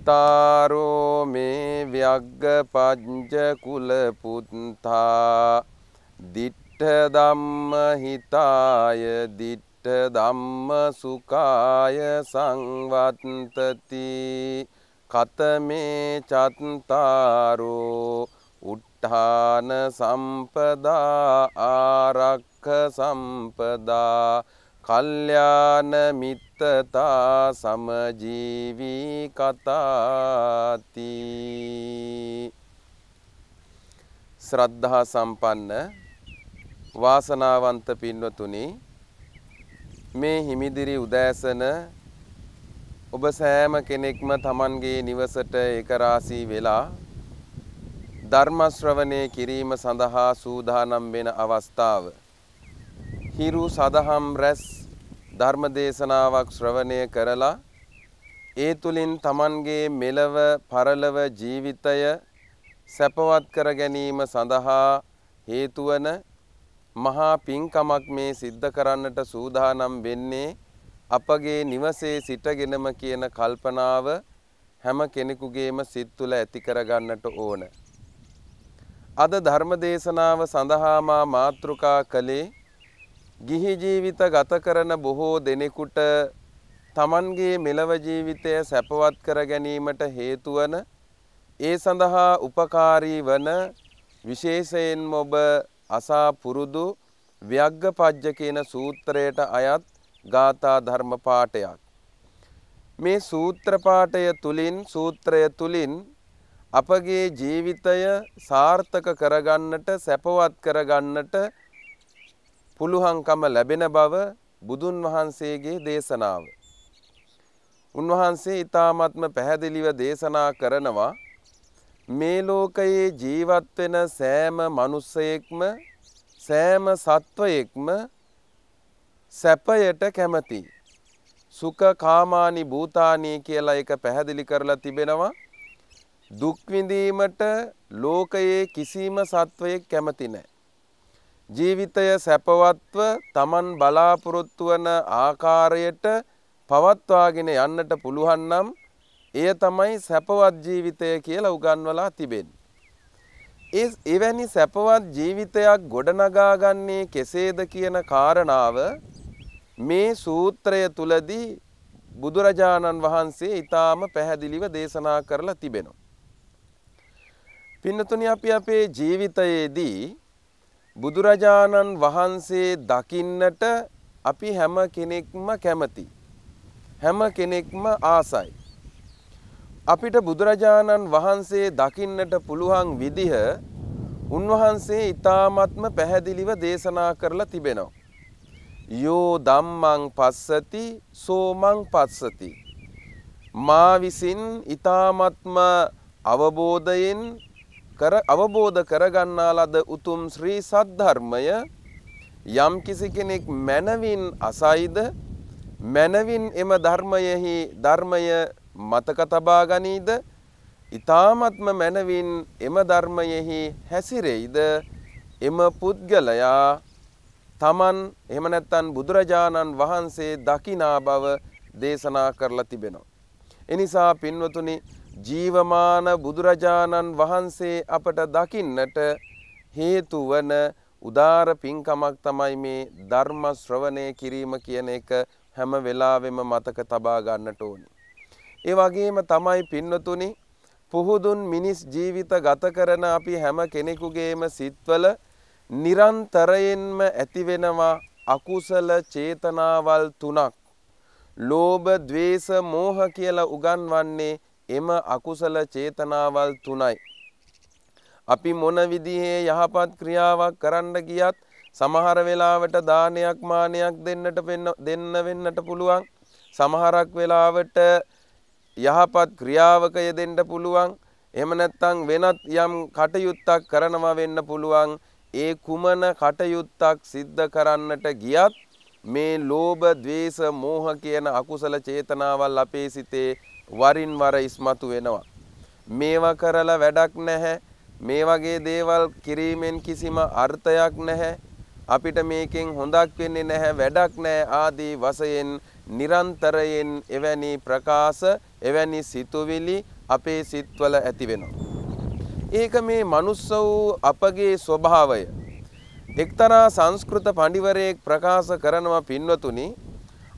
අත්තාරෝ මේ ව්‍යග්ග පංච කුල පුත්තා දිට්ඨ ධම්ම හිතාය දිට්ඨ ධම්ම සුඛාය සංවත්තති කතමේ චත්තාරෝ උත්ථාන සම්පදා ආරක්ඛ සම්පදා කල්්‍යාන මිත්තතා සමජීවී කතාති ශ්‍රද්ධහා සම්පන්න වාසනාවන්ත පින්වතුනි මේ හිමිදිරි උදෑසන ඔබ සෑම කෙනෙක්ම තමන්ගේ නිවසට ඒකරාසී වෙලා ධර්මශ්‍රවනය කිරීම සඳහා සූදානම් වෙන අවස්ථාව. හිරු සදහම් රැස් ධර්ම දේශනාවක් ශ්‍රවණය කරලා ඒ තුලින් Tamanගේ මෙලව පරලව ජීවිතය සැපවත් කර ගැනීම සඳහා හේතු වන මහා පින්කමක් මේ සිද්ධ කරන්නට සූදානම් වෙන්නේ අපගේ නිවසේ සිටගෙනම කියන කල්පනාව හැම කෙනෙකුගේම සිත් තුළ ඇති කරගන්නට ඕන. අද ධර්ම දේශනාව සඳහා මා මාතෘකා කළේ ගිහි ජීවිත ගත කරන බොහෝ දෙනෙකුට තමන්ගේ මෙලව ජීවිතය සැපවත් කර ගැනීමට හේතුවන ඒ සඳහා උපකාරී වන විශේෂයෙන්ම ඔබ අසා පුරුදු ව්‍යග්ගපජ්ජ කියන සූත්‍රයට අයත් ගාථා ධර්ම පාඨයක්. මේ සූත්‍ර පාඨය තුලින් සූත්‍රය තුලින් අපගේ ජීවිතය සාර්ථක කරගන්නට සැපවත් කරගන්නට පුළුහංකම ලැබෙන බව බුදුන් වහන්සේගේ දේශනාව. උන්වහන්සේ ඊ타මත්ම පැහැදිලිව දේශනා කරනවා මේ ලෝකයේ ජීවත් වෙන සෑම මිනිසෙයෙක්ම සෑම සත්වයෙක්ම සැපයට කැමති. සුඛ කාමානි භූතානි කියලා ඒක පැහැදිලි කරලා තිබෙනවා. දුක් විඳීමට ලෝකයේ කිසිම සත්වයෙක් කැමති නැහැ. ජීවිතය සැපවත්ව තමන් බලාපොරොත්තු වන ආකාරයට පවත්වාගෙන යන්නට පුළුවන් නම් එය තමයි සැපවත් ජීවිතය කියලා උගන්වලා තිබෙන්නේ. ඒ එවැනි සැපවත් ජීවිතයක් ගොඩනගා ගන්නේ කෙසේද කියන කාරණාව මේ සූත්‍රය තුලදී බුදුරජාණන් වහන්සේ ඊටාම පැහැදිලිව දේශනා කරලා තිබෙනවා. පින්නතුනි අපි අපේ ජීවිතයේදී බුදුරජාණන් වහන්සේ දකින්නට අපි හැම කෙනෙක්ම කැමති. හැම කෙනෙක්ම ආසයි. අපිට බුදුරජාණන් වහන්සේ දකින්නට පුළුවන් විදිහ උන්වහන්සේ ඊ타මත්ම පැහැදිලිව දේශනා කරලා තිබෙනවා. යෝ ධම්මං පස්සති සෝමං පස්සති. මා විසින් ඊ타මත්ම අවබෝධයෙන් කර අවබෝධ කරගන්නා ලද උතුම් ශ්‍රී සද්ධර්මය යම් කිසි කෙනෙක් මනවින් අසයිද මනවින් එම ධර්මයෙහි ධර්මය මතක තබා ගනීද ඊ타මත්ම මනවින් එම ධර්මයෙහි හැසිරෙයිද එම පුද්ගලයා තමන් එහෙම නැත්නම් බුදුරජාණන් වහන්සේ දකිනා බව දේශනා කරලා තිබෙනවා. එනිසා පින්වතුනි ජීවමාන බුදුරජාණන් වහන්සේ අපට දකින්නට හේතු වන උදාර පින්කමක් තමයි මේ ධර්ම ශ්‍රවණය කිරීම කියන එක හැම වෙලාවෙම මතක තබා ගන්නට ඕනි. ඒ වගේම තමයි පින්නතුනි පුහුදුන් මිනිස් ජීවිත ගත කරන අපි හැම කෙනෙකුගේම සිත්වල නිරන්තරයෙන්ම ඇතිවෙනවා අකුසල චේතනාවල් තුනක්. ලෝභ, ద్వේස, මෝහ කියලා උගන්වන්නේ එම අකුසල චේතනාවල් තුනයි. අපි මොන විදිහේ යහපත් ක්‍රියාවක් කරන්න ගියත් සමහර වෙලාවට දානයක් මානයක් දෙන්නට දෙන්න වෙන්නට පුළුවන්. සමහරක් වෙලාවට යහපත් ක්‍රියාවක යෙදෙන්න පුළුවන්. එහෙම නැත්නම් වෙනත් යම් කටයුත්තක් කරනවා වෙන්න පුළුවන්. ඒ කුමන කටයුත්තක් සිද්ධ කරන්නට ගියත් මේ ලෝභ, ద్వේස, මෝහ කියන අකුසල චේතනාවල් අපේ සිතේ වරින් වර ඉස්මතු වෙනවා. මේවා කරලා වැඩක් නැහැ. මේ වගේ දේවල් කිරීමෙන් කිසිම අර්ථයක් නැහැ. අපිට මේකෙන් හොඳක් වෙන්නේ නැහැ වැඩක් නැහැ ආදී වශයෙන් නිරන්තරයෙන් එවැනි ප්‍රකාශ එවැනි සිතුවිලි අපේ සිත්වල ඇති වෙනවා. ඒක මේ මනුස්ස වූ අපගේ ස්වභාවය. එක්තරා සංස්කෘත පඬිවරයෙක් ප්‍රකාශ කරනවා පින්වතුනි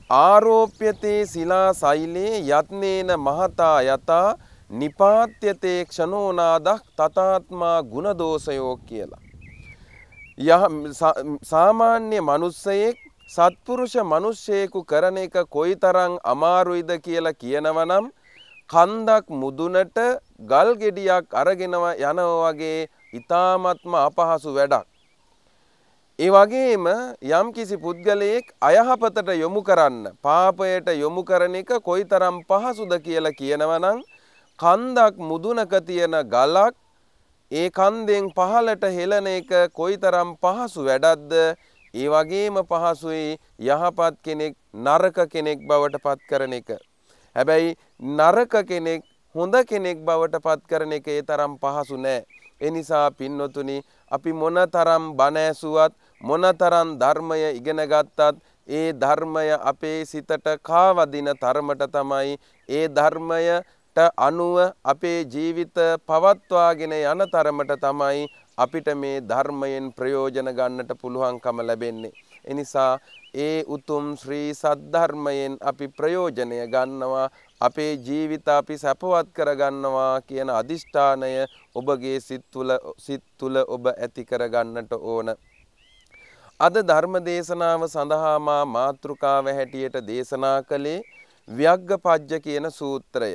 ආරෝප්‍යතේ සිලා සෛලේ යත්නේන මහතා යතා නිපාත්‍යතේ ක්ෂණෝනාදක් තතාත්මා ගුණදෝෂයෝ කියලා. සාමාන්‍ය මනුස්සයෙක් සත්පුරුෂ මනුෂ්‍යයෙකු කරන එක කොයි තරං අමාරුයිද කියලා කියනවනම් කන්දක් මුදුනට ගල් ගෙඩියක් අරගෙනව යනව වගේ ඉතාමත්ම අපහසු වැඩක්. ඒ වගේම යම් කිසි පුද්ගලයෙක් අයහපතට යොමු කරන්න පාපයට යොමු කරන එක කොයිතරම් පහසුද කියලා කියනවනම් කන්දක් මුදුනක තියෙන ගලක් ඒ කන්දෙන් පහලට හෙළන එක කොයිතරම් පහසු වැඩක්ද ඒ වගේම පහසුයි යහපත් කෙනෙක් නරක කෙනෙක් බවට පත් කරන එක. හැබැයි නරක කෙනෙක් හොඳ කෙනෙක් බවට පත් කරන එක ඒ තරම් පහසු නෑ. එනිසා පින්නොතුනි අපි මොන තරම් බණ ඇසුවත් මොනතරන් ධර්මය ඉගෙන ගත්තත් ඒ ධර්මය අපේ සිතට කාවදින තරමට තමයි ඒ ධර්මයට අනුව අපේ ජීවිත පවත්වාගෙන යන තරමට තමයි අපිට මේ ධර්මයෙන් ප්‍රයෝජන ගන්නට පුළුවන්කම ලැබෙන්නේ. එනිසා ඒ උතුම් ශ්‍රී සද්ධර්මයෙන් අපි ප්‍රයෝජනය ගන්නවා අපේ ජීවිත අපි සැපවත් කරගන්නවා කියන අදිෂ්ඨානය ඔබගේ සිත් තුළ ඔබ ඇති කරගන්නට ඕන. අද ධර්ම දේශනාව සඳහා මා මාතෘකාව හැටියට දේශනා කළේ ව්‍යග්ගපජ්ජ කියන සූත්‍රය.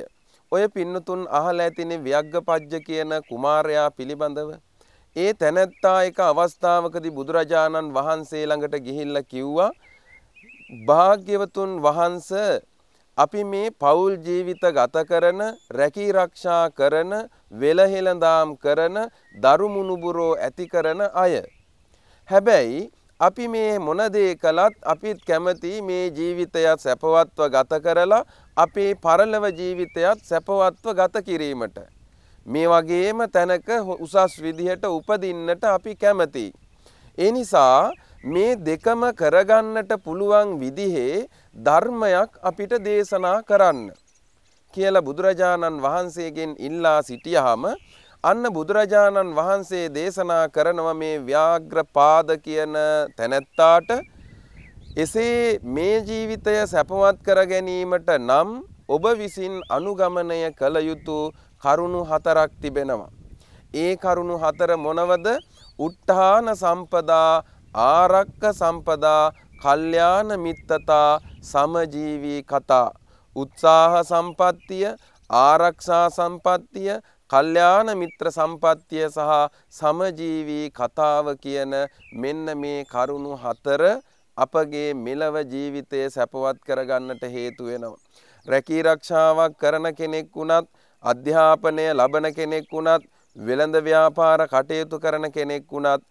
ඔය පින්නතුන් අහලා ඇතිනේ ව්‍යග්ගපජ්ජ කියන කුමාරයා පිළිබඳව. ඒ තැනැත්තා එක අවස්ථාවකදී බුදුරජාණන් වහන්සේ ළඟට ගිහිල්ලා කිව්වා භාග්‍යවතුන් වහන්ස අපි මේ පෞල් ජීවිත ගත කරන රැකී රක්ෂා කරන වෙලහෙළඳාම් කරන දරුමුණුබුරෝ ඇති කරන අය හැබැයි අපි මේ මොන දේ කළත් අපිත් කැමති මේ ජීවිතයත් සැපවත්ව ගත කරලා අපේ පරලව ජීවිතයත් සැපවත්ව ගත කිරීමට මේ වගේම තැනක උසස් විදිහට උපදින්නට අපි කැමති. ඒ නිසා මේ දෙකම කරගන්නට පුළුවන් විදිහේ ධර්මයක් අපිට දේශනා කරන්න කියලා බුදුරජාණන් වහන්සේගෙන් ඉල්ලා සිටියාම අන්න බුදුරජාණන් වහන්සේ දේශනා කරනව මේ ව්‍යාග්‍රපාද කියන තැනැත්තාට එසේ මේ ජීවිතය සැපවත් කර ගැනීමට නම් ඔබ විසින් අනුගමනය කළ යුතු කරුණු හතරක් තිබෙනවා. ඒ කරුණු හතර මොනවද? උත්තාන සම්පදා, ආරක්ක සම්පදා, කල්යාණ මිත්තතා, සමජීවී කතා, උත්සාහ සම්පත්තිය, ආරක්ෂා සම්පත්තිය, කල්යාණ මිත්‍ර සම්පත්තිය සහ සමජීවී කතාව කියන මෙන්න මේ කරුණු හතර අපගේ මෙලව ජීවිතය සැපවත් කරගන්නට හේතු වෙනවා. රැකී රක්ෂාවක් කරන කෙනෙක් වුණත් අධ්‍යාපනය ලබන කෙනෙක් වුණත් වෙළඳ ව්‍යාපාර කටයුතු කරන කෙනෙක් වුණත්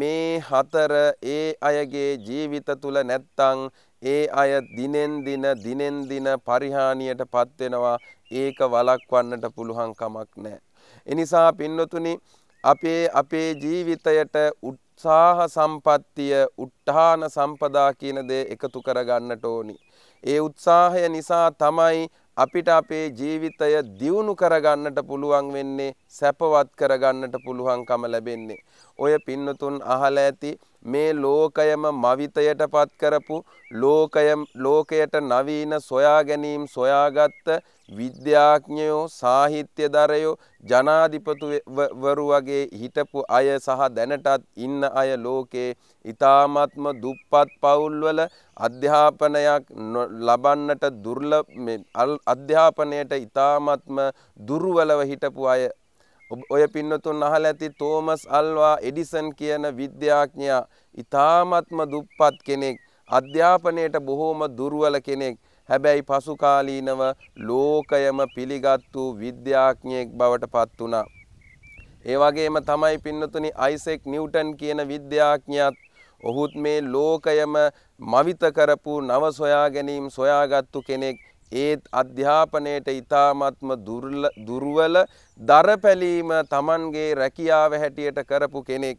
මේ හතර ඒ අයගේ ජීවිත තුල නැත්තං ඒ අය දිනෙන් දින දිනෙන් දින පරිහානියට පත් වෙනවා. ඒක වළක්වන්නට පුළුවන් කමක් නැහැ. එනිසා පින්නතුනි අපේ අපේ ජීවිතයට උත්සාහ සම්පත්තිය උත්හාන සම්පදා කියන දේ එකතු කරගන්නට ඕනි. ඒ උත්සාහය නිසා තමයි අපිට අපේ ජීවිතය දියුණු කරගන්නට පුළුවන් වෙන්නේ සැපවත් කරගන්නට පුළුවන්කම ලැබෙන්නේ. ඔය පින්නතුන් අහලා ඇති මේ ලෝකයම මවිතයට පත් කරපු ලෝකයම් ලෝකයට නවීන සොයා ගැනීම් සොයාගත්ත විද්‍යාඥයෝ සාහිත්‍යදරයෝ ජනාධිපතිවරු වගේ හිටපු අය සහ දැනටත් ඉන්න අය ලෝකේ ඊ타ත්ම දුප්පත් පවුල්වල අධ්‍යාපනයක් ලබන්නට දුර්ලභ අධ්‍යාපනයට ඊ타ත්ම දුර්වලව හිටපු අය ඔය පින්නතුන් අහලා ඇති තෝමස් අල්වා එඩිසන් කියන විද්‍යාඥයා ඊ타ත්ම දුප්පත් කෙනෙක් අධ්‍යාපනයට බොහෝම දුර්වල කෙනෙක් හැබැයි පසුකාලීනව ලෝකයම පිළිගත්තු විද්‍යාඥයෙක් බවට පත් වුණා. ඒ වගේම තමයි පින්නතුනි අයිසෙක් නිව්ටන් කියන විද්‍යාඥයාත් ඔහුත් මේ ලෝකයම මවිත කරපු නව සොයා ගැනීම් සොයාගත්තු කෙනෙක්. ඒත් අධ්‍යාපනයට ඉතාමත්ම දුර්වල දරපැලීම තමන්ගේ රැකියාව හැටියට කරපු කෙනෙක්.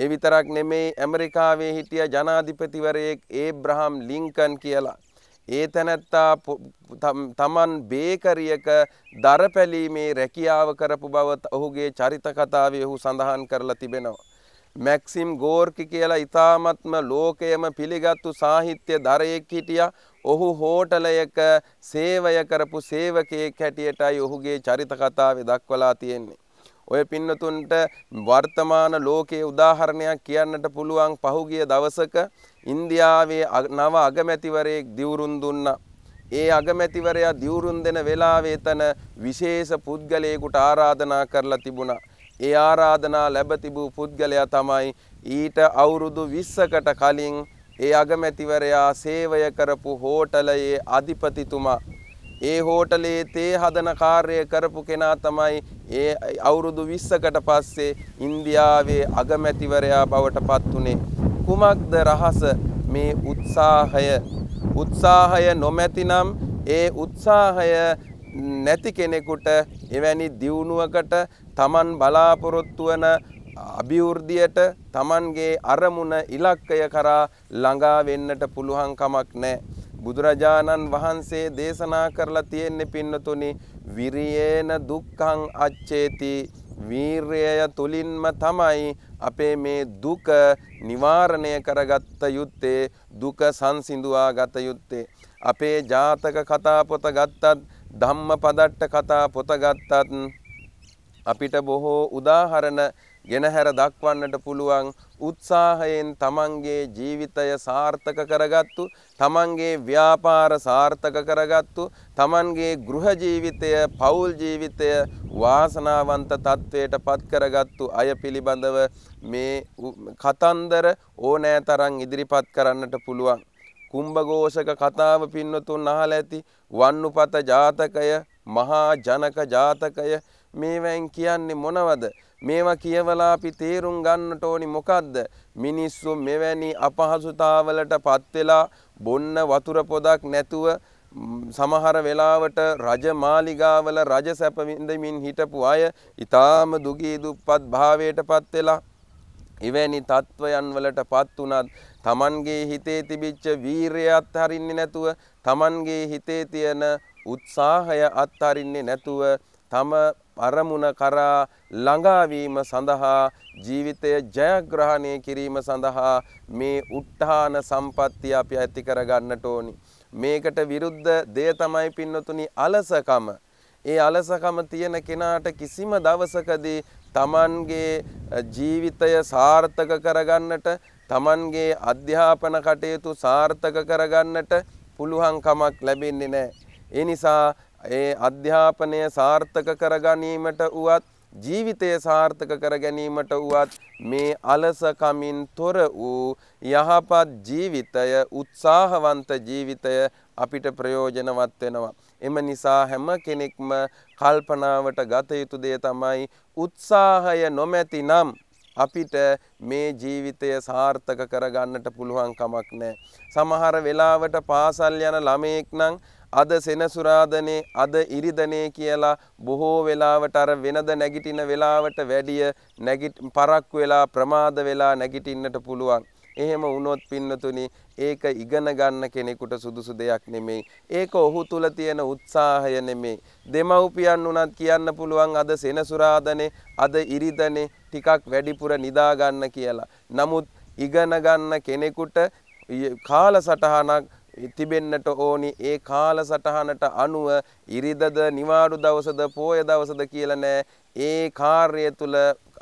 ඒ විතරක් නෙමෙයි ඇමරිකාවේ හිටිය ජනාධිපතිවරයෙක් ඒබ්‍රහම් ලින්කන් කියලා. ඒ තැනැත්තා තමන් බේකරියක දරපැලීමේ රැකියාව කරපු බවත් ඔහුගේ චරිතකතාවේ ඔහු සඳහන් කරලා තිබෙනවා. මැක්සිම් ගෝර්කි කියලා ඉතාමත්ම ලෝකයම පිළිගත්තු සාහිත්‍ය දරයෙක් හිටිය ඔහු හෝටලයක සේවය කරපු සේවකයෙක් හැටියටයි ඔහුගේ චරිත කතාවේ දක්වලා තියෙන්නේ. ඔය පින්නතුන්ට වර්තමාන ලෝකයේ උදාහරණයක් කියන්නට පුළුවන් පහුගිය දවසක ඉන්දියාවේ නව අගමැතිවරයෙක් දිවුරුන් දුන්නා. ඒ අගමැතිවරයා දිවුරුන් දෙන වෙලාවේ තන විශේෂ පුද්ගලයෙකුට ආරාධනා කරලා තිබුණා. ඒ ආරාධනා ලැබ තිබූ පුද්ගලයා තමයි ඊට අවුරුදු 20කට කලින් ඒ අගමැතිවරයා සේවය කරපු හෝටලයේ අධිපතිතුමා ඒ හෝටලේ තේ හදන කාර්යය කරපු කෙනා තමයි ඒ අවුරුදු 20කට පස්සේ ඉන්දියාවේ අගමැතිවරයා බවට පත් උනේ කුමක්ද රහස මේ උත්සාහය උත්සාහය නොමැතිනම් ඒ උත්සාහය නැති කෙනෙකුට එවැනි දියුණුවකට තමන් බලාපොරොත්තු වන අභිවෘද්ධියට Tamanගේ අරමුණ ඉලක්කය කරා ළඟා වෙන්නට පුළුවන් කමක් නැහැ. බුදුරජාණන් වහන්සේ දේශනා කරලා තියෙන්නේ පින්නතුනි විරියේන දුක්ඛං අච්චේති වීරය තුලින්ම තමයි අපේ මේ දුක නිවාරණය කරගත්ත යුත්තේ දුක සංසිඳුවා ගත යුත්තේ අපේ ජාතක කතා පොත ගත්තත් ධම්මපදට්ට කතා පොත ගත්තත් අපිට බොහෝ උදාහරණ ගෙනහැර දක්වන්නට පුළුවන් උත්සාහයෙන් තමන්ගේ ජීවිතය සාර්ථක කරගත්තු තමන්ගේ ව්‍යාපාර සාර්ථක කරගත්තු තමන්ගේ ගෘහ ජීවිතය පවුල් ජීවිතය වාසනාවන්ත තත්වයට පත් කරගත්තු අය පිළිබඳව මේ කතන්දර ඕනෑ තරම් ඉදිරිපත් කරන්නට පුළුවන් කුම්භඝෝෂක කතාව පින්නතුන් අහලා ඇති වන්නුපත ජාතකය මහා ජනක ජාතකය මේවෙන් කියන්නේ මොනවද මේවා කියවලා අපි තේරුම් ගන්නට ඕනි මොකද්ද මිනිස්සු මෙවැනි අපහසුතාවලට පත් වෙලා බොන්න වතුර පොදක් නැතුව සමහර වෙලාවට රජ මාලිගාවල රජ සැප විඳමින් හිටපු අය ඊටාම දුගී දුප්පත් භාවයට පත් වෙලා එවැනි තත්ත්වයන් වලට පත් වුණත් Tamanගේ හිතේ තිබිච්ච වීරිය අත්හරින්නේ නැතුව Tamanගේ හිතේ තියෙන උත්සාහය අත්හරින්නේ නැතුව තම අරමුණ කරා ළඟාවීම සඳහා ජීවිතය ජයග්‍රහණය කිරීම සඳහා මේ උත්හාන සම්පත්තිය අපි ඇති කරගන්නට ඕනි. මේකට විරුද්ධ දෙය තමයි පින්නතුනි අලසකම. ඒ අලසකම තියෙන කෙනාට කිසිම දවසකදී තමන්ගේ ජීවිතය සාර්ථක කරගන්නට තමන්ගේ අධ්‍යාපන කටයුතු සාර්ථක කරගන්නට පුළුවන් කමක් ලැබෙන්නේ නැහැ. ඒ නිසා ඒ අධ්‍යාපනය සාර්ථක කර ගැනීමට වුවත් ජීවිතය සාර්ථක කර ගැනීමට වුවත් මේ අලසකමින් තොර වූ යහපත් ජීවිතය උත්සාහවන්ත ජීවිතය අපිට ප්‍රයෝජනවත් වෙනවා. එම නිසා හැම කෙනෙක්ම කල්පනාවට ගත යුතු දේ තමයි උත්සාහය නොමැති නම් අපිට මේ ජීවිතය සාර්ථක කරගන්නට පුළුවන් කමක් නෑ. සමහර වෙලාවට පාසල් යන ළමයෙක් නම් අද සෙනසුරාදනේ අද ඉරිදනේ කියලා බොහෝ වෙලාවට අර වෙනද නැගිටින වෙලාවට වැඩිය නැගිට පරක්කු වෙලා ප්‍රමාද වෙලා නැගිටින්නට පුළුවන්. එහෙම වුණොත් පින්නතුනි ඒක ඉගෙන ගන්න කෙනෙකුට සුදුසු දෙයක් නෙමෙයි. ඒක ඔහු තුල තියෙන උත්සාහය නෙමෙයි. දෙමව්පියන් උනත් කියන්න පුළුවන් අද සෙනසුරාදනේ අද ඉරිදනේ ටිකක් වැඩිපුර නිදා ගන්න කියලා. නමුත් ඉගෙන ගන්න කෙනෙකුට කාලසටහනක් තිබෙන්නට ඕනි ඒ කාල සටහනට අනුව ඉරිදද නිවාඩු දවසද පෝය දවසද කියලා නෑ ඒ කාර්යය තුල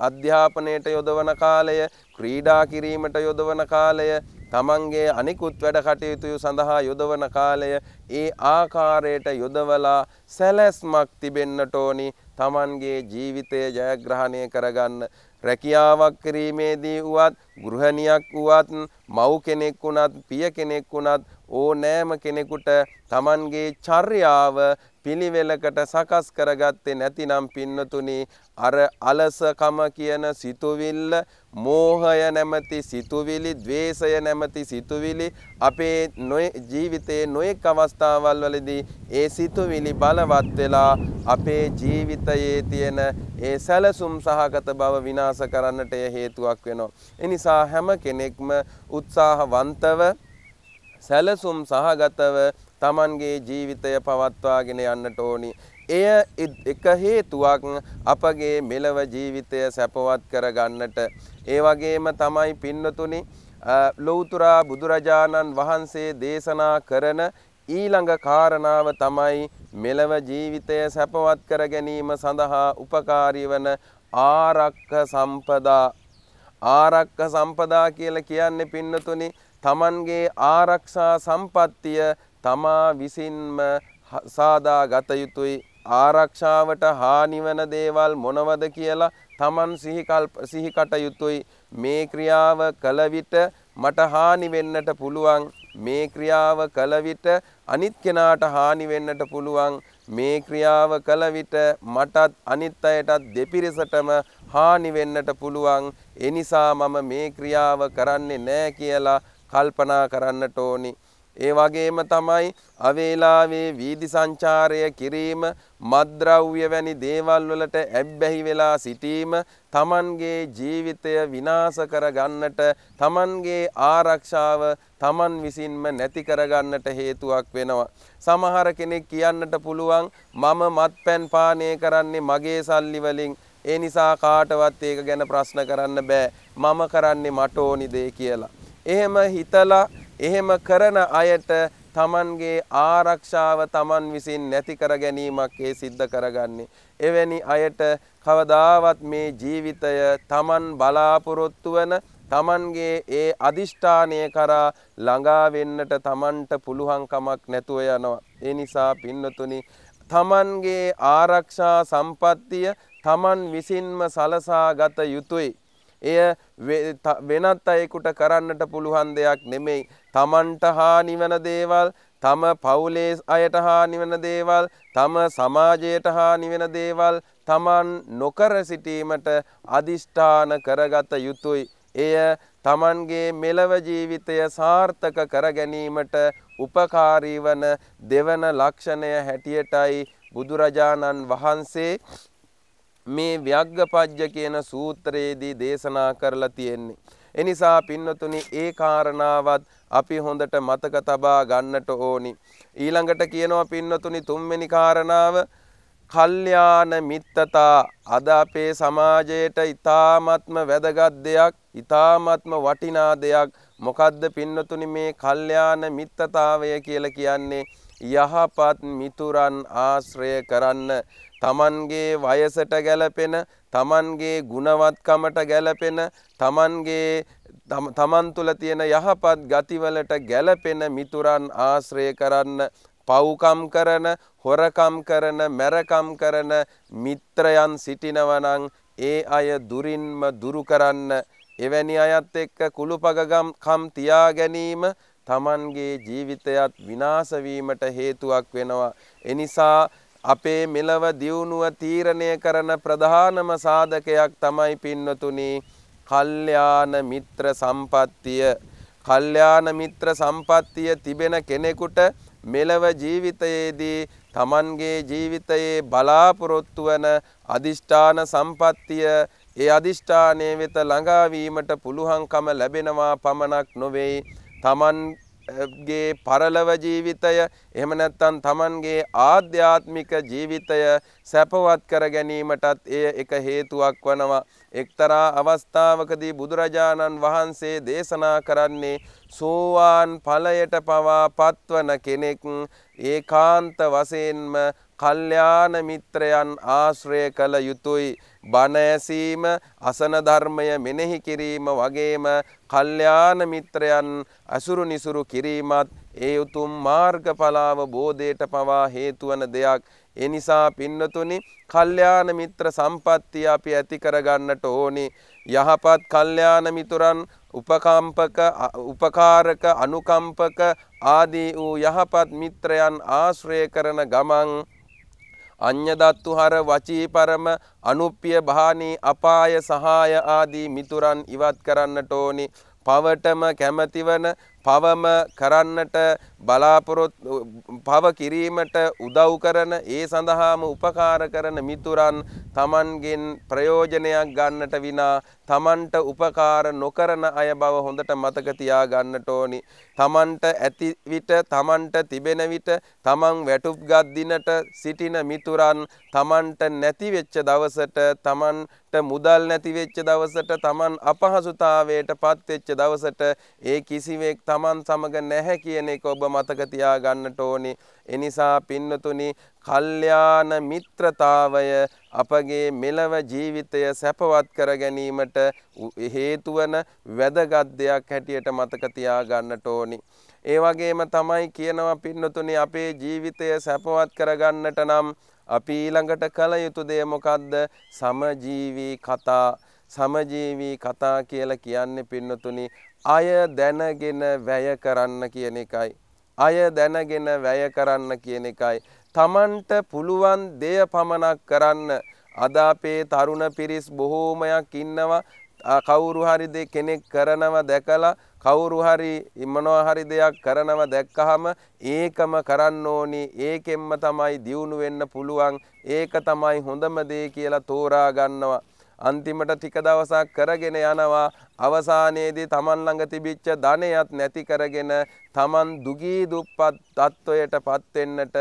අධ්‍යාපනයට යොදවන කාලය ක්‍රීඩා කිරීමට යොදවන කාලය තමන්ගේ අනිකුත් වැඩ කටයුතු සඳහා යොදවන කාලය ඒ ආකාරයට යොදවලා සැලැස්මක් තිබෙන්නට ඕනි තමන්ගේ ජීවිතය ජයග්‍රහණය කරගන්න රැකියාවක් කිරීමේදී වුවත් ගෘහණියක් වුවත් මව් කෙනෙක් වුණත් පිය කෙනෙක් වුණත් ඕනෑම කෙනෙකුට තමන්ගේ චර්යාව පිළිවෙලකට සකස් කරගත්තේ නැතිනම් පින්නතුනි අර අලසකම කියන සිතුවිල්ල මෝහය නැමැති සිතුවිලි ద్వේෂය නැමැති සිතුවිලි අපේ ජීවිතයේ නොඑක් අවස්ථාවල් වලදී ඒ සිතුවිලි බලවත් වෙලා අපේ ජීවිතයේ තියෙන ඒ සැලසුම් සහගත බව විනාශ කරන්නට හේතුවක් වෙනවා. ඒ නිසා හැම කෙනෙක්ම උත්සාහවන්තව සැලසුම් සහගතව Tamanගේ ජීවිතය පවත්වාගෙන යන්නට ඕනි. එය එක හේතුවක් අපගේ මෙලව ජීවිතය සැපවත් කරගන්නට. ඒ වගේම තමයි පින්නතුනි ලෞතුරා බුදුරජාණන් වහන්සේ දේශනා කරන ඊළඟ කාරණාව තමයි මෙලව ජීවිතය සැපවත් කර ගැනීම සඳහා උපකාරී වන ආරක්ක සම්පදා ආරක්ක සම්පදා කියලා කියන්නේ පින්නතුනි තමන්ගේ ආරක්ෂා සම්පත්තිය තමා විසින්ම සාදා ගත යුතුයි ආරක්ෂාවට හානිවන දේවල් මොනවද කියලා තමන් සිහි කටයුතුයි මේ ක්‍රියාව කළ විට මට හානි වෙන්නට පුළුවන් මේ ක්‍රියාව කළ විට අනිත් කෙනාට හානි වෙන්නට පුළුවන් මේ ක්‍රියාව කළ විට මටත් අනිත් අයටත් දෙපිරිසටම හානි වෙන්නට පුළුවන් එනිසා මම මේ ක්‍රියාව කරන්නේ නැහැ කියලා කල්පනා කරන්නට ඕනි ඒ වගේම තමයි අවේලාවේ වීදි සංචාරය කිරීම මද්ද්‍රව්‍ය වැනි දේවල් වලට ඇබ්බැහි වෙලා සිටීම තමන්ගේ ජීවිතය විනාශ කරගන්නට තමන්ගේ ආරක්ෂාව තමන් විසින්ම නැති කරගන්නට හේතුවක් වෙනවා සමහර කෙනෙක් කියන්නට පුළුවන් මම මත්පැන් පානය කරන්නේ මගේ සල්ලි වලින් ඒ නිසා කාටවත් ඒක ගැන ප්‍රශ්න කරන්න බෑ මම කරන්නේ මට ඕනි දේ කියලා එහෙම හිතලා එහෙම කරන අයට තමන්ගේ ආරක්ෂාව තමන් විසින් නැති කර ගැනීමක් ඒ සිද්ධ කරගන්නේ. එවැනි අයට කවදාවත් මේ ජීවිතය තමන් බලාපොරොත්තු වන තමන්ගේ ඒ අදිෂ්ඨානය කරා ළඟා වෙන්නට තමන්ට පුළුවන් කමක් නැතුව යනවා. ඒ නිසා පින්නතුනි තමන්ගේ ආරක්ෂා සම්පත්තිය තමන් විසින්ම සලසා ගත යුතුයි. එය වෙනත් අයෙකුට කරන්නට පුළුවන් දෙයක් නෙමෙයි. තමන්ට හානි වන දේවල්, තම පවුලේ අයට හානි වන දේවල්, තම සමාජයට හානි වෙන දේවල් තමන් නොකර සිටීමට අදිෂ්ඨාන කරගත යුතුයි. එය තමන්ගේ මෙලව ජීවිතය සාර්ථක කර ගැනීමට උපකාරී වන දෙවන ලක්ෂණය හැටියටයි බුදුරජාණන් වහන්සේ මේ ව්‍යග්ගපජ්ජ කියන සූත්‍රයේදී දේශනා කරලා තියෙන්නේ. එනිසා පින්නතුනි ඒ කාරණාවත් අපි හොඳට මතක තබා ගන්නට ඕනි. ඊළඟට කියනවා පින්නතුනි තුන්වෙනි කාරණාව කල්යාණ මිත්තතා අද අපේ සමාජයට ඊ타ත්ම වැදගත් දෙයක් ඊ타ත්ම වටිනා දෙයක් මොකද්ද පින්නතුනි මේ කල්යාණ මිත්තතාවය කියලා කියන්නේ යහපත් මිතුරන් ආශ්‍රය කරන්න තමන්ගේ වයසට ගැලපෙන තමන්ගේ ගුණවත්කමට ගැලපෙන තමන්ගේ තමන් තුළ තියෙන යහපත් ගතිවලට ගැලපෙන මිතුරන් ආශ්‍රය කරන්න පව්කම් කරන හොරකම් කරන මැරකම් කරන මිත්‍රයන් සිටිනවනං ඒ අය දුරින්ම දුරු කරන්න එවැනි අයත් එක්ක කුළුපගගම්කම් තියා ගැනීම තමන්ගේ ජීවිතයත් විනාශවීමට හේතුවක් වෙනවා. එනිසා අපේ මෙලව දියුණුව තීරණය කරන ප්‍රධානම සාධකයක් තමයි පින්වතුනි කල්යාණ මිත්‍ර සම්පත්තිය කල්යාණ මිත්‍ර සම්පත්තිය තිබෙන කෙනෙකුට මෙලව ජීවිතයේදී තමන්ගේ ජීවිතයේ බලාපොරොත්තු වන අදිෂ්ඨාන සම්පත්තිය ඒ අදිෂ්ඨානයේ වෙත ළඟාවීමට පුළුවන්කම ලැබෙනවා පමණක් නොවේ තමන් ගේ පරලව ජීවිතය එහෙම නැත්නම් Tamanගේ ආධ්‍යාත්මික ජීවිතය සැපවත් කර ගැනීමටත් එය එක හේතුවක් වනවා එක්තරා අවස්ථාවකදී බුදුරජාණන් වහන්සේ දේශනා කරන්නේ සෝවාන් ඵලයට පවා පත්වන කෙනෙක් ඒකාන්ත වශයෙන්ම කල්යාණ මිත්‍රයන් ආශ්‍රය කළ යුතුයි බණ ඇසීම, අසන ධර්මය මෙනෙහි කිරීම වගේම කල්යාණ මිත්‍රයන් අසුරු නිසුරු කිරීමත් ඒ උතුම් මාර්ගඵලාව බෝධයට පවා හේතු වන දෙයක්. ඒ නිසා පින්නතුනි, කල්යාණ මිත්‍ර සම්පත්තිය අපි ඇති කර ගන්නට ඕනි. යහපත් කල්යාණ මිතුරන් උපකම්පක උපකාරක අනුකම්පක ආදී වූ යහපත් මිත්‍රයන් ආශ්‍රය කරන ගමන් අඤ්ඤදත්තුහර වචී පරම අනුප්පිය භානී අපාය සහාය ආදී මිතුරන් ඉවත් කරන්නට ඕනි. පවටම කැමැතිවන පවම කරන්නට බලාපොරොත් පව කිරීමට උදව් කරන ඒ සඳහාම උපකාර කරන මිතුරන් තමන්ගෙන් ප්‍රයෝජනයක් ගන්නට විනා තමන්ට උපකාර නොකරන අය බව හොඳට මතක තියා ගන්නට ඕනි. තමන්ට ඇති විට තමන්ට තිබෙන විට තමන් වැටුප්ගත් දිනට සිටින මිතුරන් තමන්ට නැති වෙච්ච දවසට තමන්ට මුදල් නැති වෙච්ච දවසට තමන් අපහසුතාවයට පත් වෙච්ච දවසට ඒ කිසිවෙක් Taman සමග නැහැ කියන එක ඔබ මතක තියාගන්නට ඕනි. එනිසා පින්නතුනි, කල්යාණ මිත්‍රතාවය අපගේ මෙලව ජීවිතය සැපවත් කර ගැනීමට හේතු වන වැදගත් දෙයක් හැටියට මතක තියාගන්නට ඕනි. ඒ වගේම තමයි කියනවා පින්නතුනි අපේ ජීවිතය සැපවත් කරගන්නට නම් අපි ඊළඟට කළ යුතු දේ මොකද්ද? සමජීවී කතා සමජීවී කතා කියලා කියන්නේ පින්නතුනි අය දැනගෙන වැය කරන්න කියන එකයි. අය දැනගෙන වැය කරන්න කියන එකයි. තමන්ට පුළුවන් දෙය පමණක් කරන්න අද අපේ තරුණ පිරිස් බොහෝමයක් ඉන්නවා කවුරු හරි දෙ කෙනෙක් කරනව දැකලා කවුරු හරි ඉමනවා හරි දෙයක් කරනව දැක්කහම ඒකම කරන්න ඕනි ඒකෙන්ම තමයි දියුණු වෙන්න පුළුවන් ඒක තමයි හොඳම දේ කියලා තෝරා ගන්නවා අන්තිමට ටික දවසක් කරගෙන යනවා අවසානයේදී Taman ළඟ තිබිච්ච ධනයත් නැති කරගෙන Taman දුගී දුප්පත් තත්වයටපත් වෙන්නට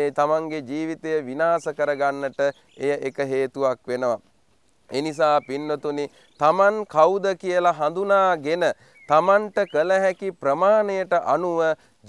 ඒ Tamanගේ ජීවිතය විනාශ කරගන්නට එය එක හේතුවක් වෙනවා එනිසා පින්නතුනි Taman කවුද කියලා හඳුනාගෙන තමන්ට කළ හැකි ප්‍රමාණයට අනුව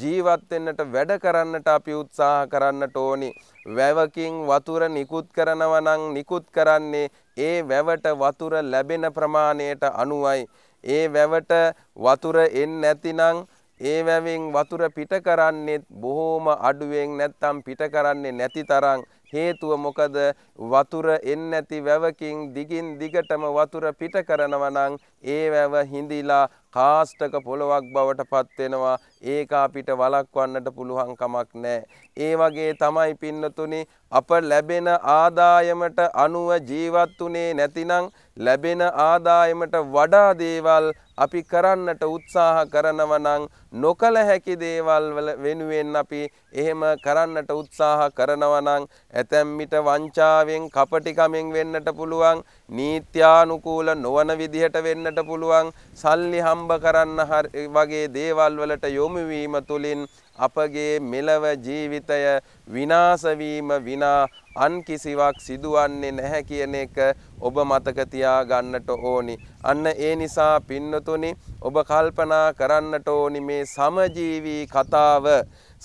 ජීවත් වෙන්නට වැඩ කරන්නට අපි උත්සාහ කරන්නට ඕනි. වැවකින් වතුර නිකුත් කරනවා නම් නිකුත් කරන්නේ ඒ වැවට වතුර ලැබෙන ප්‍රමාණයට අනුවයි. ඒ වැවට වතුර එන්නේ නැතිනම් ඒ වැවෙන් වතුර පිට කරන්නේත් බොහෝම අඩුවෙන් නැත්තම් පිට කරන්නේ නැති තරම් හේතුව මොකද වතුර එන්නේ නැති වැවකින් දිගින් දිගටම වතුර පිට කරනවා නම් ඒ වැව හිඳිලා කාස්ටක පොළොවක් බවට පත් වෙනවා ඒක අපිට වළක්වන්නට පුළුවන් කමක් නැහැ ඒ වගේ තමයි පින්නතුනි අප ලැබෙන ආදායමට අනුව ජීවත් උනේ නැතිනම් ලැබෙන ආදායමට වඩා දේවල් අපි කරන්නට උත්සාහ කරනවා නම් නොකල හැකි දේවල් වෙනුවෙන් අපි එහෙම කරන්නට උත්සාහ කරනවා නම් ඇතැම් විට වංචාවෙන් කපටිකමෙන් වෙන්නට පුළුවන් නීත්‍යානුකූල නොවන විදිහට වෙන්න ගන්නට පුළුවන් සල්ලි හම්බ කරන්න වගේ දේවල් වලට යොමු වීම තුලින් අපගේ මෙලව ජීවිතය විනාශ වීම විනා අන් කිසිවක් සිදුවන්නේ නැහැ කියන එක ඔබ මතක තියා ගන්නට ඕනි. අන්න ඒ නිසා පින්නතුනි ඔබ කල්පනා කරන්නට ඕනි මේ සමජීවී කතාව.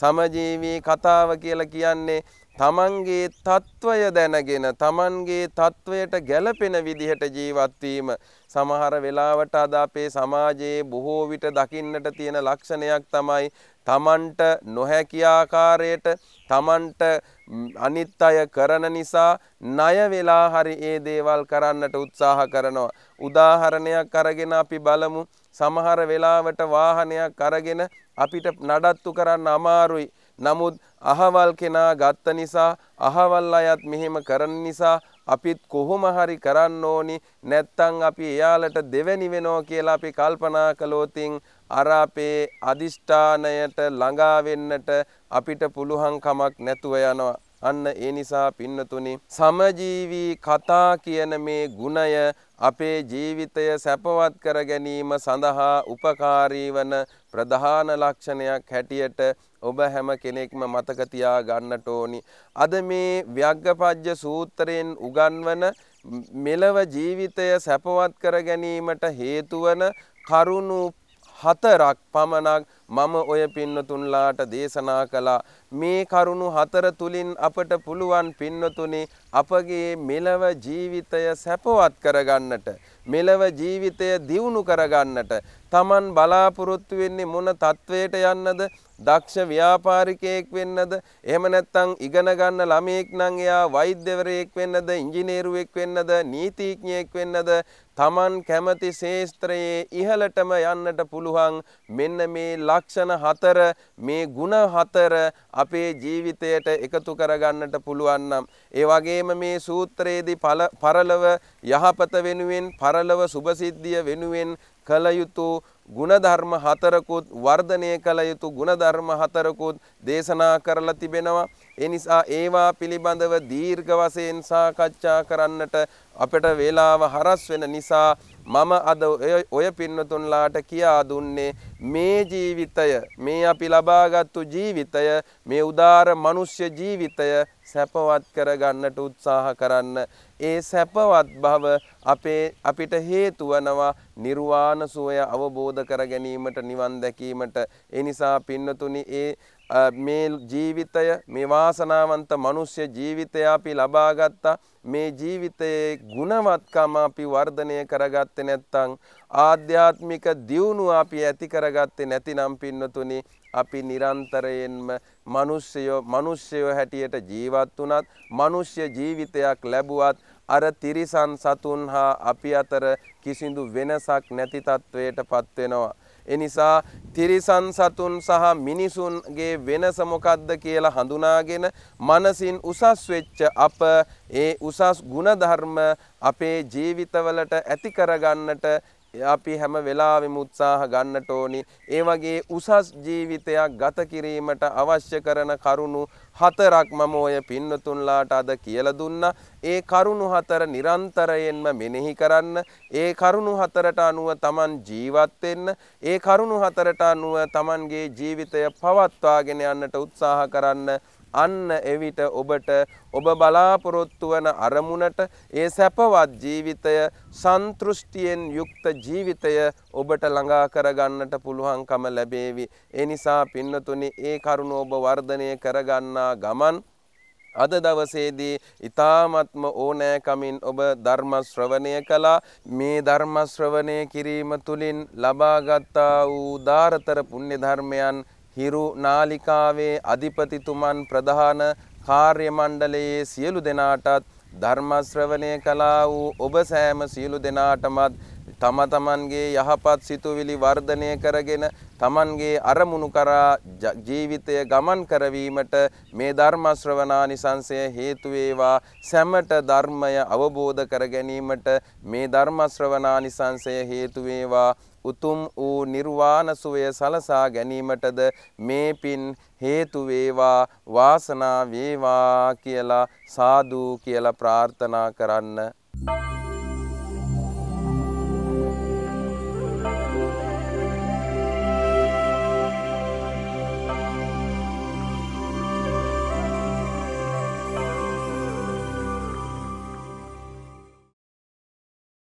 සමජීවී කතාව කියලා කියන්නේ තමන්ගේ තත්ත්වය දැනගෙන තමන්ගේ තත්ත්වයට ගැලපෙන විදිහට ජීවත්වීම සමහර වෙලාවට අද අපේ සමාජයේ බොහෝ විට දකින්නට තියෙන ලක්ෂණයක් තමයි තමන්ට නොහැකි ආකාරයට තමන්ට අනිත් අය කරන නිසා ණය වෙලා හරි ඒ දේවල් කරන්නට උත්සාහ කරනවා උදාහරණයක් අරගෙන අපි බලමු සමහර වෙලාවට වාහනයක් අරගෙන අපිට නඩත්තු කරන්න අමාරුයි නමුත් අහවල් කෙනා ගත්ත නිසා අහවල් අයත් මෙහෙම කරන නිසා අපිත් කොහොම හරි කරන්න ඕනි නැත්තම් අපි එයාලට දෙවැනි වෙනවා කියලා අපි කල්පනා කළොතින් අර අපේ අදිෂ්ඨානයට ළඟා වෙන්නට අපිට පුළුවන් කමක් නැතුව යනවා අන්න ඒ නිසා පින්නතුනි සමජීවී කතා කියන මේ ගුණය අපේ ජීවිතය සැපවත් කර ගැනීම සඳහා උපකාරී වන ප්‍රධාන ලක්ෂණයක් හැටියට ඔබ හැම කෙනෙක්ම මතක තියා ගන්නට ඕනි. අද මේ ව්‍යග්ගපජ්ජ සූත්‍රයෙන් උගන්වන මෙලව ජීවිතය සැපවත් කර ගැනීමට හේතු වන කරුණු හතරක් පමණක් මම ඔය පින්නතුන්ලාට දේශනා කළා මේ කරුණු හතර තුලින් අපට පුළුවන් පින්නතුනි අපගේ මෙලව ජීවිතය සැපවත් කරගන්නට මෙලව ජීවිතය දියුණු කරගන්නට Taman බලාපොරොත්තු වෙන්නේ මොන தത്വයට යන්නද දක්ෂ ව්‍යාපාරිකයෙක් වෙන්නද එහෙම නැත්නම් ඉගෙන ගන්න ළමයෙක් නම් එයා වෛද්‍යවරයෙක් වෙන්නද ඉංජිනේරුවෙක් වෙන්නද නීතිඥයෙක් වෙන්නද තමන් කැමති ශේස්ත්‍රයේ ඉහළටම යන්නට පුළුවන් මෙන්න මේ ලක්ෂණ හතර මේ ಗುಣ හතර අපේ ජීවිතයට එකතු කරගන්නට පුළුවන් නම් ඒ වගේම මේ සූත්‍රයේදී පරලව යහපත වෙනුවෙන් පරලව සුභසිද්ධිය වෙනුවෙන් කල යුතු ಗುಣධර්ම හතරකුත් වර්ධනය කළ යුතු ಗುಣධර්ම හතරකුත් දේශනා කරලා තිබෙනවා ඒ නිසා ඒවා පිළිබඳව දීර්ඝ වශයෙන් සාකච්ඡා කරන්නට අපට වේලාව හරස් වෙන නිසා මම අද ඔය පින්නතුන්ලාට කියා දුන්නේ මේ ජීවිතය මේ අපි ලබාගත්තු ජීවිතය මේ උදාර මිනිස්්‍ය ජීවිතය සැපවත් කරගන්නට උත්සාහ කරන්න ඒ සැපවත් බව අපේ අපිට හේතු වෙනවා නිර්වාණ සුවය අවබෝධ කර ගැනීමට නිවන් දැකීමට ඒ නිසා පින්නතුනි ඒ මේ ජීවිතය මේ වාසනාවන්ත මනුෂ්‍ය ජීවිතය අපි ලබාගත්තා මේ ජීවිතයේ ගුණවත්කම අපි වර්ධනය කරගත්තේ නැත්නම් ආධ්‍යාත්මික දියුණුව අපි ඇති කරගත්තේ නැතිනම් පින්නතුනි අපි නිරන්තරයෙන්ම මිනිස්සයෝ මිනිස්සයෝ හැටියට ජීවත් වුණත් මිනිස්්‍ය ජීවිතයක් ලැබුවත් අර තිරිසන් සතුන් හා අපි අතර කිසිදු වෙනසක් නැති තත්වයට පත් වෙනවා එනිසා තිරිසන් සතුන් සහ මිනිසුන්ගේ වෙනස මොකද්ද කියලා හඳුනාගෙන මනසින් උසස් වෙච්ච අප ඒ උසස් ගුණධර්ම අපේ ජීවිතවලට ඇති කරගන්නට අපි හැම වෙලාවෙම උත්සාහ ගන්නට ඕනි. ඒ වගේ උසස් ජීවිතයක් ගත කිරීමට අවශ්‍ය කරන කරුණු හතරක් මම ඔය පින්නතුන්ලාට අද කියලා දුන්නා. ඒ කරුණු හතර නිරන්තරයෙන්ම මෙනෙහි කරන්න. ඒ කරුණු හතරට අනුව Taman ජීවත් වෙන්න. ඒ කරුණු හතරට අනුව Tamanගේ ජීවිතය පවත්වාගෙන යන්නට උත්සාහ කරන්න. අන්න එවිට ඔබට ඔබ බලාපොරොත්තු වන අරමුණට ඒ සැපවත් ජීවිතය සන්තෘෂ්ටියෙන් යුක්ත ජීවිතය ඔබට ළඟා කරගන්නට පුළුවන්කම ලැබේවි. ඒ නිසා පින්නතුනි ඒ කරුණ ඔබ වර්ධනය කරගන්නා ගමන් අද දවසේදී ඊ타මත්ම ඕනෑකමින් ඔබ ධර්ම ශ්‍රවණය කළා මේ ධර්ම ශ්‍රවණය කිරීම තුලින් ලබාගත් වූ දාරතර පුණ්‍ය ධර්මයන් හිරු නාලිකාවේ අධිපතිතුමන් ප්‍රධාන කාර්ය මණ්ඩලයේ සියලු දෙනාටත් ධර්ම ශ්‍රවණය කළා වූ ඔබ සෑම සියලු දෙනාටමත් තම තමන්ගේ යහපත් සිතුවිලි වර්ධනය කරගෙන තමන්ගේ අරමුණු කරා ජීවිතය ගමන් කරවීමට මේ ධර්ම ශ්‍රවණානිසංසය හේතු වේවා සැමට ධර්මය අවබෝධ කර ගැනීමට මේ ධර්ම ශ්‍රවණානිසංසය හේතු වේවා උතුම් වූ නිර්වාණ සුවය සලසා ගැනීමටද මේ පින් හේතු වේවා වාසනා වේවා කියලා සාදු කියලා ප්‍රාර්ථනා කරන්න. Thank you.